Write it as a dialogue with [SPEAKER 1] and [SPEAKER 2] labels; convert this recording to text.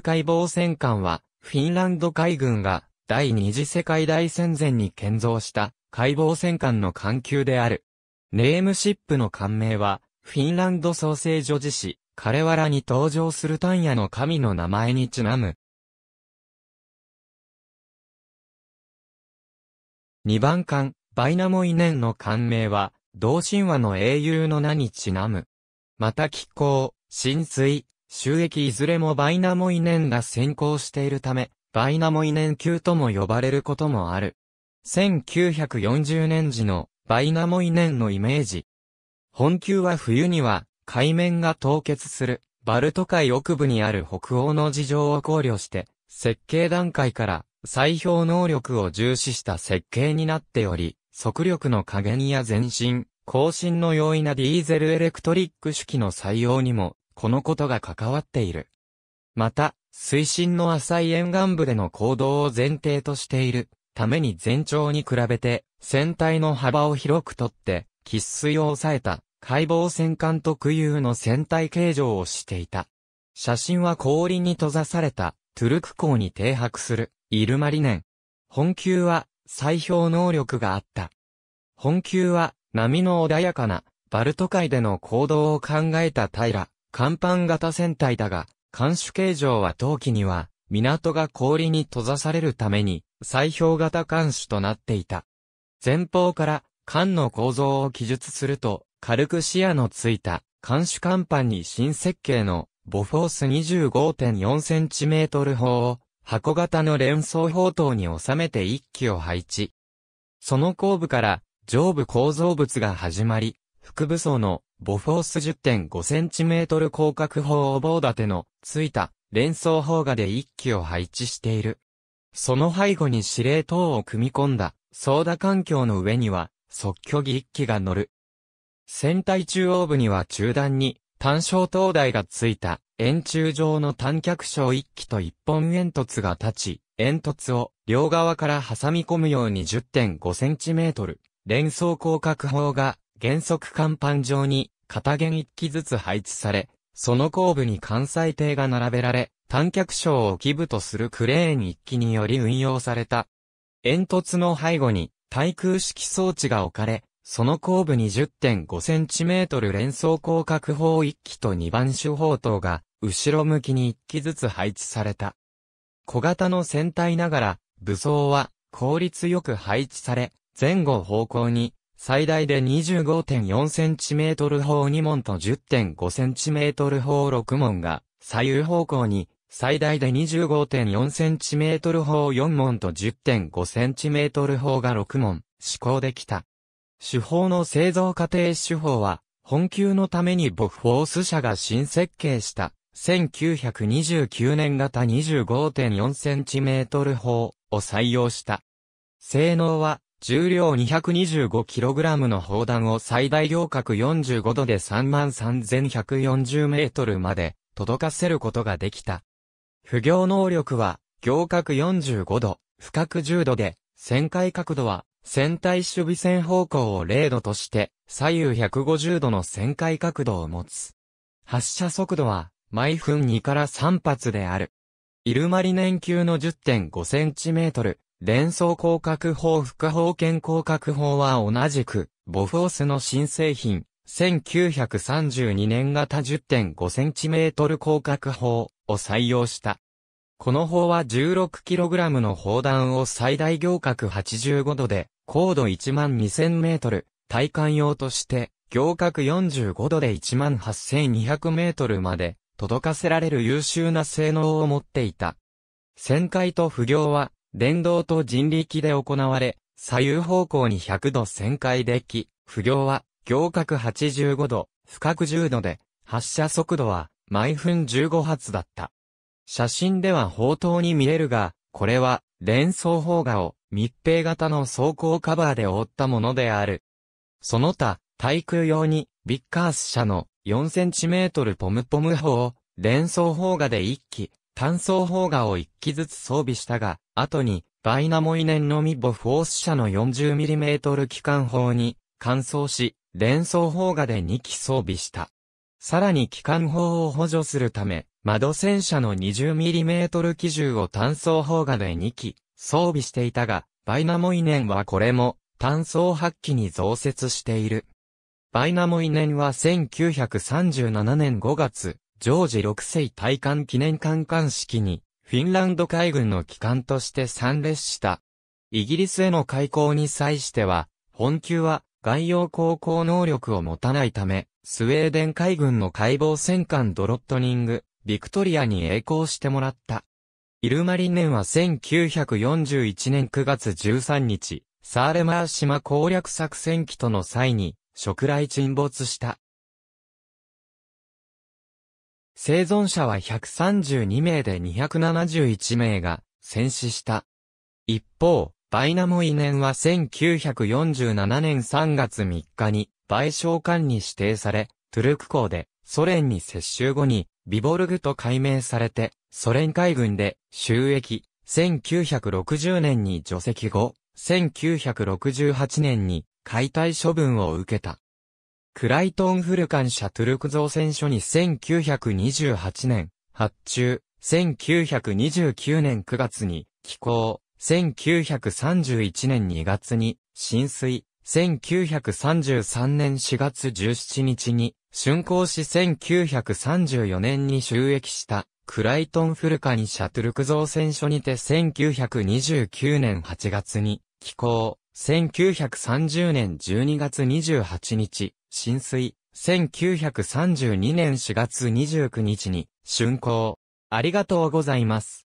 [SPEAKER 1] 海防戦艦は、フィンランド海軍が第二次世界大戦前に建造した海防戦艦の艦級である。ネームシップの艦名は、フィンランド創生女子誌、カレに登場するタンヤの神の名前にちなむ。2番艦、バイナモイネンの艦名は、同神話の英雄の名にちなむ。また気候、浸水、収益いずれもバイナモイネンが先行しているため、バイナモイネン級とも呼ばれることもある。1940年時のバイナモイネンのイメージ。本級は冬には海面が凍結するバルト海奥部にある北欧の事情を考慮して設計段階から採氷能力を重視した設計になっており、速力の加減や前進、後進の容易なディーゼルエレクトリック式の採用にもこのことが関わっている。また、水深の浅い沿岸部での行動を前提としているために全長に比べて船体の幅を広くとって喫水を抑えた解剖戦艦特有の船体形状をしていた。写真は氷に閉ざされたトゥルク港に停泊するイルマリネン。本級は砕氷能力があった。本級は波の穏やかなバルト海での行動を考えた平甲板型船体だが、艦首形状は冬季には、港が氷に閉ざされるために、砕氷型艦首となっていた。前方から艦の構造を記述すると、軽く視野のついた艦首甲板に新設計のボフォース 25.4cm 砲を箱型の連装砲塔に収めて一機を配置。その後部から上部構造物が始まり、副武装のボフォース 10.5cm 広角砲を棒立てのついた連装砲画で一機を配置している。その背後に司令塔を組み込んだ、操舵環境の上には、即距儀一機が乗る。船体中央部には中段に、単焦灯台がついた、円柱状の単脚章一機と一本煙突が立ち、煙突を両側から挟み込むように 10.5cm、連装広角砲が原則甲板上に、片弦一機ずつ配置され、その後部に関西艇が並べられ、単脚章を基部とするクレーン一機により運用された。煙突の背後に、対空式装置が置かれ、その後部に1 0 5トル連装広角砲一機と2番手砲塔が、後ろ向きに一機ずつ配置された。小型の船体ながら、武装は効率よく配置され、前後方向に最大で 25.4cm 砲2門と 10.5cm 砲6門が、左右方向に、最大で 25.4cm 砲4門と 10.5cm 砲が6門、施行できた。手法の製造過程手法は、本級のためにボフォース社が新設計した、1929年型 25.4cm 砲を採用した。性能は、重量 225kg の砲弾を最大行角45度で33,140メートルまで届かせることができた。不行能力は行角45度、深角10度で、旋回角度は船体守備線方向を0度として左右150度の旋回角度を持つ。発射速度は毎分2から3発である。イルマリネン級の 10.5cm、連想広角法副砲権広角法は同じく、ボフォースの新製品、1932年型 10.5cm 広角法を採用した。この砲は 16kg の砲弾を最大行角85度で、高度1万2000メートル、体感用として、行角45度で1万8200メートルまで、届かせられる優秀な性能を持っていた。旋回と不行は、電動と人力で行われ、左右方向に100度旋回でき、不行は、行角85度、不く10度で、発射速度は、毎分15発だった。写真では砲塔に見えるが、これは、連装砲画を、密閉型の装甲カバーで覆ったものである。その他、対空用に、ビッカース社の4センチメートルポムポム砲を、連装砲画で1機、単装砲画を1機ずつ装備したが、後に、バイナモイネンのミボフォース社の 40mm 機関砲に、換装し、連装砲画で2機装備した。さらに機関砲を補助するため、窓戦車の 20mm 機銃を単装砲画で2機装備していたが、バイナモイネンはこれも単装8機に増設している。バイナモイネンは1937年5月、ジョージ6世戴冠記念艦艦式に、フィンランド海軍の機関として参列した。イギリスへの開港に際しては、本級は外洋航行能力を持たないため、スウェーデン海軍の解剖戦艦ドロットニング、ビクトリアに栄光してもらった。イルマリネンは1941年9月13日、サーレマー島攻略作戦機との際に、食雷沈没した。生存者は132名で271名が戦死した。一方、バイナモイネンは1947年3月3日に賠償官に指定され、トゥルク港でソ連に接収後にビボルグと改名されて、ソ連海軍で収益、1960年に除籍後、1968年に解体処分を受けた。クライトンフルカン・シャトゥルク造船所に1928年、発注、1929年9月に、寄港、1931年2月に、浸水、1933年4月17日に、竣工し1934年に収益した、クライトンフルカン・シャトゥルク造船所にて1929年8月に、寄港、1930年12月28日、浸水。1932年4月29日に、竣工。ありがとうございます。